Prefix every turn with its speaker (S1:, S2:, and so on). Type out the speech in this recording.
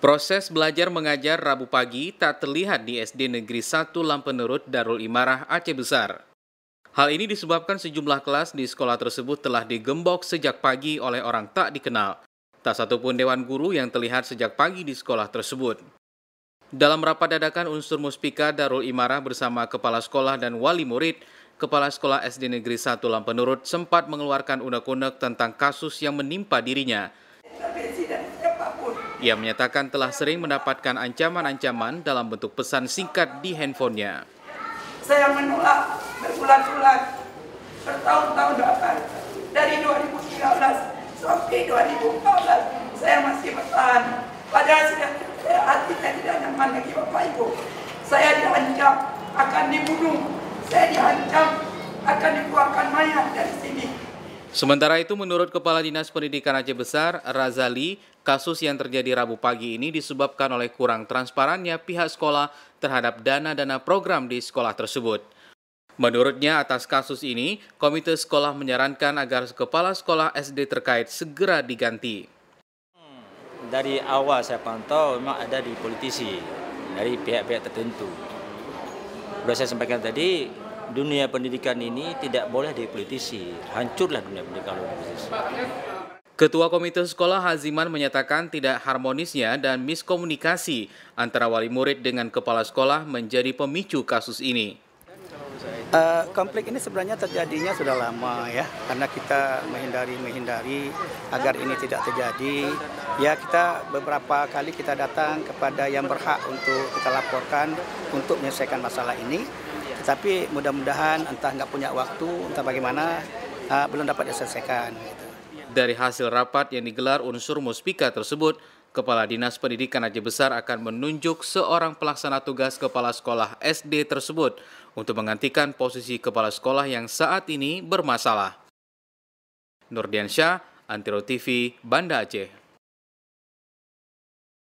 S1: Proses belajar mengajar Rabu pagi tak terlihat di SD Negeri 1 Lampenerut Darul Imarah Aceh Besar. Hal ini disebabkan sejumlah kelas di sekolah tersebut telah digembok sejak pagi oleh orang tak dikenal. Tak satupun dewan guru yang terlihat sejak pagi di sekolah tersebut. Dalam rapat dadakan unsur muspika Darul Imarah bersama kepala sekolah dan wali murid, kepala sekolah SD Negeri 1 Lampenurut sempat mengeluarkan unek-unek tentang kasus yang menimpa dirinya – ia menyatakan telah sering mendapatkan ancaman-ancaman dalam bentuk pesan singkat di handphonenya.
S2: Saya menolak berulang-ulang bertahun-tahun bahkan. Dari 2013 sampai 2014 saya masih bertahan. Padahal saya, saya hati saya tidak nyaman lagi Bapak Ibu. Saya diancam akan dibunuh. Saya diancam akan dikeluarkan mayat dari sini.
S1: Sementara itu, menurut Kepala Dinas Pendidikan Aceh Besar, Razali, kasus yang terjadi Rabu pagi ini disebabkan oleh kurang transparannya pihak sekolah terhadap dana-dana program di sekolah tersebut. Menurutnya, atas kasus ini, Komite Sekolah menyarankan agar kepala sekolah SD terkait segera diganti. Dari awal saya pantau memang ada di politisi, dari pihak-pihak tertentu. Sudah saya sampaikan tadi, dunia pendidikan ini tidak boleh dipolitisi. Hancurlah dunia pendidikan kalau dipolitisi. Ketua Komite Sekolah Haziman menyatakan tidak harmonisnya dan miskomunikasi antara wali murid dengan kepala sekolah menjadi pemicu kasus ini.
S3: Uh, konflik ini sebenarnya terjadinya sudah lama ya, karena kita menghindari-menghindari agar ini tidak terjadi. Ya kita beberapa kali kita datang kepada yang berhak untuk kita laporkan untuk menyelesaikan masalah ini. Tetapi mudah-mudahan entah nggak punya waktu, entah bagaimana uh, belum dapat diselesaikan. Gitu.
S1: Dari hasil rapat yang digelar unsur muspika tersebut, Kepala Dinas Pendidikan Aceh Besar akan menunjuk seorang pelaksana tugas kepala sekolah SD tersebut untuk menggantikan posisi kepala sekolah yang saat ini bermasalah. Nurdiansyah, Antiro TV, Banda Aceh.